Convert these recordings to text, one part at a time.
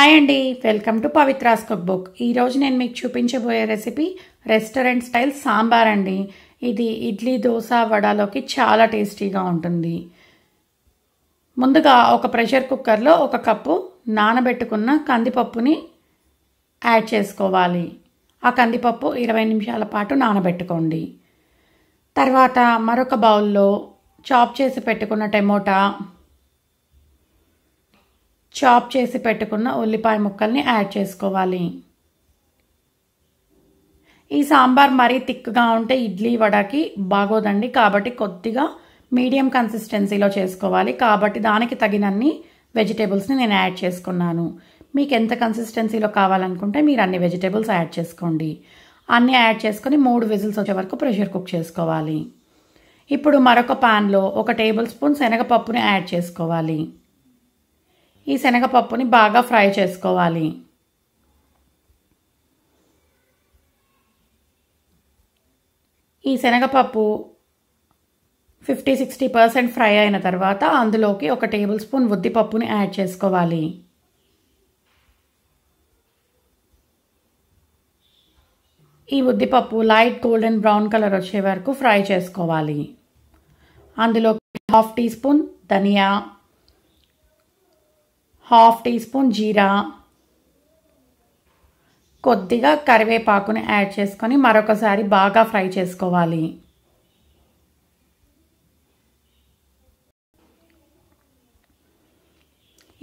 hi అండి welcome to Pavitra's cook book ఈరోజు నేను మీకు చూపించబోయే రెసిపీ రెస్టారెంట్ స్టైల్ సాంబార్ అండి ఇది ఇడ్లీ దోశ వడలోకి చాలా టేస్టీగా ఉంటుంది ముందుగా ఒక ప్రెషర్ కుక్కర్లో ఒక కప్పు నానబెట్టుకున్న కందిపప్పుని యాడ్ చేసుకోవాలి ఆ కందిపప్పు ఇరవై నిమిషాల పాటు నానబెట్టుకోండి తర్వాత మరొక బౌల్లో చాప్ చేసి పెట్టుకున్న టమోటా చాప్ చేసి పెట్టుకున్న ఉల్లిపాయ ముక్కల్ని యాడ్ చేసుకోవాలి ఈ సాంబార్ మరీ థిక్గా ఉంటే ఇడ్లీ వడకి బాగోదండి కాబట్టి కొద్దిగా మీడియం కన్సిస్టెన్సీలో చేసుకోవాలి కాబట్టి దానికి తగినన్ని వెజిటేబుల్స్ని నేను యాడ్ చేసుకున్నాను మీకు ఎంత కన్సిస్టెన్సీలో కావాలనుకుంటే మీరు అన్ని వెజిటేబుల్స్ యాడ్ చేసుకోండి అన్నీ యాడ్ చేసుకొని మూడు విజిల్స్ వచ్చే వరకు ప్రెషర్ కుక్ చేసుకోవాలి ఇప్పుడు మరొక పాన్లో ఒక టేబుల్ స్పూన్ శనగపప్పుని యాడ్ చేసుకోవాలి ఈ శనగపప్పుని బాగా ఫ్రై చేసుకోవాలి ఈ శనగపప్పు ఫిఫ్టీ సిక్స్టీ పర్సెంట్ ఫ్రై అయిన తర్వాత అందులోకి ఒక టేబుల్ స్పూన్ ఉద్దిపప్పుని యాడ్ చేసుకోవాలి ఈ ఉద్దిపప్పు లైట్ గోల్డెన్ బ్రౌన్ కలర్ వచ్చే వరకు ఫ్రై చేసుకోవాలి అందులో హాఫ్ టీ స్పూన్ ధనియా హాఫ్ టీ స్పూన్ జీరా కొద్దిగా కరివేపాకుని యాడ్ చేసుకొని మరొకసారి బాగా ఫ్రై చేసుకోవాలి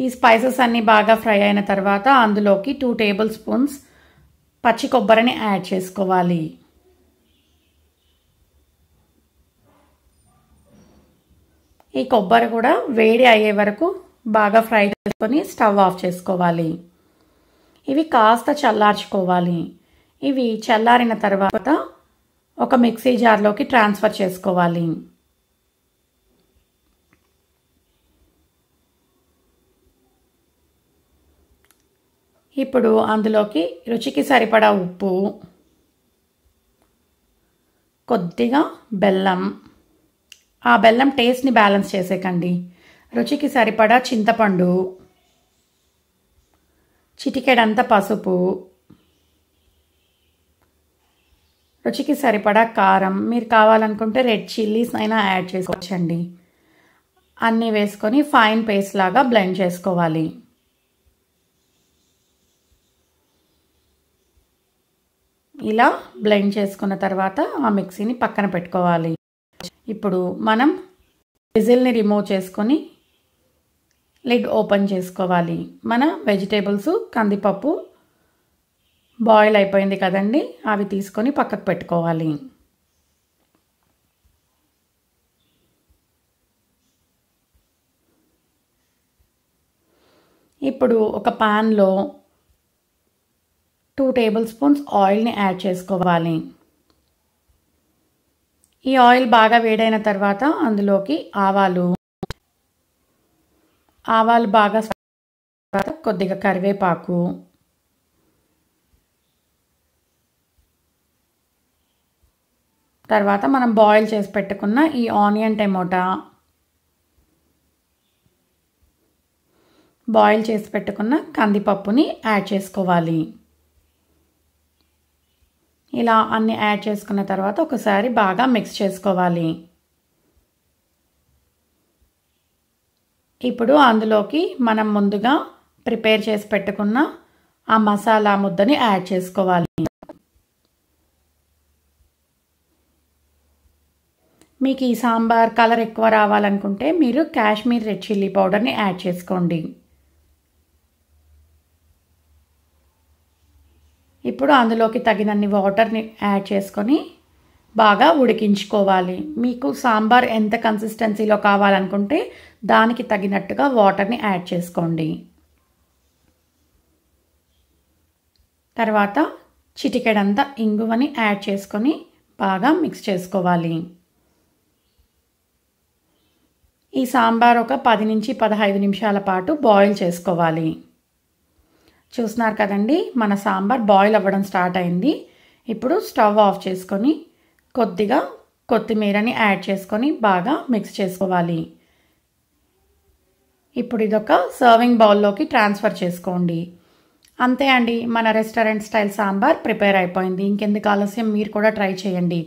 ఈ స్పైసెస్ అన్నీ బాగా ఫ్రై అయిన తర్వాత అందులోకి టూ టేబుల్ స్పూన్స్ పచ్చి కొబ్బరిని యాడ్ చేసుకోవాలి ఈ కొబ్బరి కూడా వేడి అయ్యే వరకు బాగా ఫ్రై చేసుకొని స్టవ్ ఆఫ్ చేసుకోవాలి ఇవి కాస్త చల్లార్చుకోవాలి ఇవి చల్లారిన తర్వాత ఒక మిక్సీ జార్లోకి ట్రాన్స్ఫర్ చేసుకోవాలి ఇప్పుడు అందులోకి రుచికి సరిపడా ఉప్పు కొద్దిగా బెల్లం ఆ బెల్లం టేస్ట్ని బ్యాలెన్స్ చేసేకండి రుచికి సరిపడా చింతపండు చిటికెడంత పసుపు రుచికి సరిపడా కారం మీరు కావాలనుకుంటే రెడ్ చిల్లీస్ అయినా యాడ్ చేసుకోవచ్చండి అన్నీ వేసుకొని ఫైన్ పేస్ట్ లాగా బ్లెండ్ చేసుకోవాలి ఇలా బ్లెండ్ చేసుకున్న తర్వాత ఆ మిక్సీని పక్కన పెట్టుకోవాలి ఇప్పుడు మనం విజిల్ని రిమూవ్ చేసుకొని లెగ్ ఓపెన్ చేసుకోవాలి మన వెజిటేబుల్స్ కందిపప్పు బాయిల్ అయిపోయింది కదండి అవి తీసుకొని పక్కకు పెట్టుకోవాలి ఇప్పుడు ఒక పాన్లో టూ టేబుల్ స్పూన్స్ ఆయిల్ని యాడ్ చేసుకోవాలి ఈ ఆయిల్ బాగా వేడైన తర్వాత అందులోకి ఆవాలు ఆవాలు బాగా తర్వాత కొద్దిగా కరివేపాకు తర్వాత మనం బాయిల్ చేసి పెట్టుకున్న ఈ ఆనియన్ టమోటా బాయిల్ చేసి పెట్టుకున్న కందిపప్పుని యాడ్ చేసుకోవాలి ఇలా అన్నీ యాడ్ చేసుకున్న తర్వాత ఒకసారి బాగా మిక్స్ చేసుకోవాలి ఇప్పుడు అందులోకి మనం ముందుగా ప్రిపేర్ చేసి పెట్టుకున్న ఆ మసాలా ముద్దని యాడ్ చేసుకోవాలి మీకు ఈ సాంబార్ కలర్ ఎక్కువ రావాలనుకుంటే మీరు కాశ్మీర్ రెడ్ చిల్లీ పౌడర్ని యాడ్ చేసుకోండి ఇప్పుడు అందులోకి తగినన్ని వాటర్ని యాడ్ చేసుకొని బాగా ఉడికించుకోవాలి మీకు సాంబార్ ఎంత కన్సిస్టెన్సీలో కావాలనుకుంటే దానికి తగినట్టుగా వాటర్ని యాడ్ చేసుకోండి తర్వాత చిటికెడంతా ఇంగువని యాడ్ చేసుకొని బాగా మిక్స్ చేసుకోవాలి ఈ సాంబార్ ఒక పది నుంచి పదహైదు నిమిషాల పాటు బాయిల్ చేసుకోవాలి చూస్తున్నారు కదండి మన సాంబార్ బాయిల్ అవ్వడం స్టార్ట్ అయింది ఇప్పుడు స్టవ్ ఆఫ్ చేసుకొని కొద్దిగా కొత్తిమీరని యాడ్ చేసుకొని బాగా మిక్స్ చేసుకోవాలి ఇప్పుడు ఇదొక సర్వింగ్ బౌల్లోకి ట్రాన్స్ఫర్ చేసుకోండి అంతే అండి మన రెస్టారెంట్ స్టైల్ సాంబార్ ప్రిపేర్ అయిపోయింది ఇంకెందుకు ఆలస్యం మీరు కూడా ట్రై చేయండి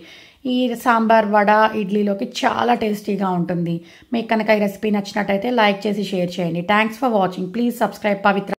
ఈ సాంబార్ వడ ఇడ్లీలోకి చాలా టేస్టీగా ఉంటుంది మీకు కనుక ఈ రెసిపీ నచ్చినట్టయితే లైక్ చేసి షేర్ చేయండి thanks for watching please subscribe Pavitra